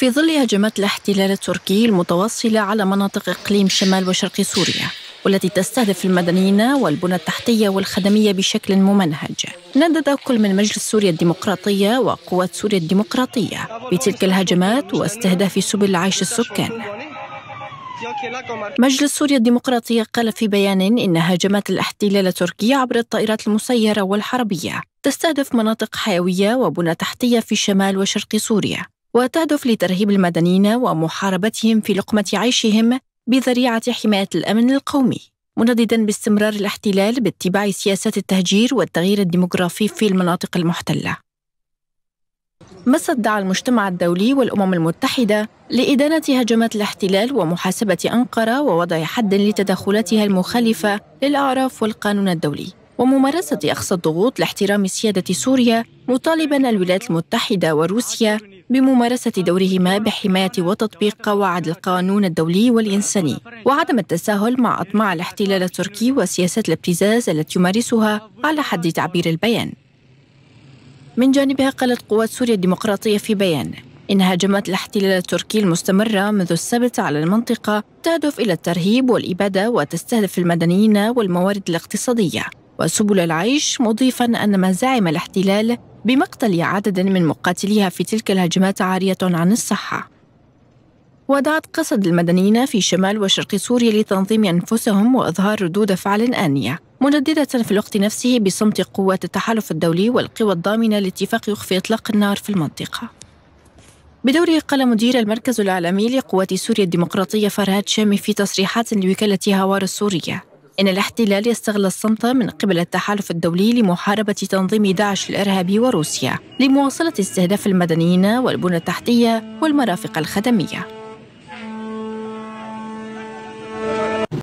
في ظل هجمات الاحتلال التركي المتواصلة على مناطق إقليم شمال وشرق سوريا والتي تستهدف المدنيين والبنى التحتية والخدمية بشكل ممنهج ندد كل من مجلس سوريا الديمقراطية وقوات سوريا الديمقراطية بتلك الهجمات واستهداف سبل عيش السكان مجلس سوريا الديمقراطية قال في بيان إن هجمات الاحتلال التركي عبر الطائرات المسيرة والحربية تستهدف مناطق حيوية وبنى تحتية في شمال وشرق سوريا وتهدف لترهيب المدنيين ومحاربتهم في لقمة عيشهم بذريعة حماية الأمن القومي منددا باستمرار الاحتلال باتباع سياسات التهجير والتغيير الديموغرافي في المناطق المحتلة مس دعا المجتمع الدولي والأمم المتحدة لإدانة هجمات الاحتلال ومحاسبة أنقرة ووضع حد لتدخلاتها المخالفة للأعراف والقانون الدولي وممارسة أقصى الضغوط لاحترام سيادة سوريا مطالبا الولايات المتحدة وروسيا بممارسة دورهما بحماية وتطبيق قواعد القانون الدولي والإنساني وعدم التساهل مع أطماع الاحتلال التركي وسياسات الابتزاز التي يمارسها على حد تعبير البيان من جانبها قالت قوات سوريا الديمقراطية في بيان إن هجمات الاحتلال التركي المستمرة منذ السبت على المنطقة تهدف إلى الترهيب والإبادة وتستهدف المدنيين والموارد الاقتصادية وسبل العيش مضيفا أن مزاعم الاحتلال بمقتل عدد من مقاتليها في تلك الهجمات عارية عن الصحة ودعت قصد المدنيين في شمال وشرق سوريا لتنظيم أنفسهم وإظهار ردود فعل آنية منددة في الوقت نفسه بصمت قوات التحالف الدولي والقوى الضامنة لاتفاق يخفي إطلاق النار في المنطقة بدوره قال مدير المركز الإعلامي لقوات سوريا الديمقراطية فرهاد شامي في تصريحات لوكالة هوار السورية إن الاحتلال يستغل الصمت من قبل التحالف الدولي لمحاربة تنظيم داعش الإرهابي وروسيا لمواصلة استهداف المدنيين والبنى التحتية والمرافق الخدمية